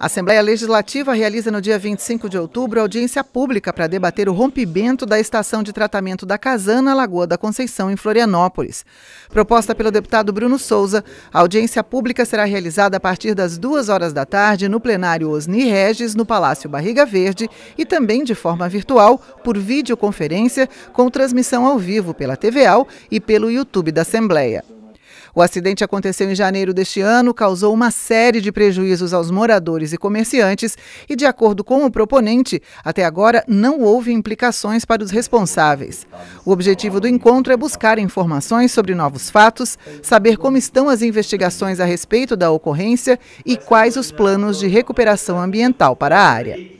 A Assembleia Legislativa realiza no dia 25 de outubro audiência pública para debater o rompimento da estação de tratamento da Casana Lagoa da Conceição, em Florianópolis. Proposta pelo deputado Bruno Souza, a audiência pública será realizada a partir das duas horas da tarde no plenário Osni Regis, no Palácio Barriga Verde, e também de forma virtual, por videoconferência, com transmissão ao vivo pela TVAL e pelo YouTube da Assembleia. O acidente aconteceu em janeiro deste ano, causou uma série de prejuízos aos moradores e comerciantes e, de acordo com o proponente, até agora não houve implicações para os responsáveis. O objetivo do encontro é buscar informações sobre novos fatos, saber como estão as investigações a respeito da ocorrência e quais os planos de recuperação ambiental para a área.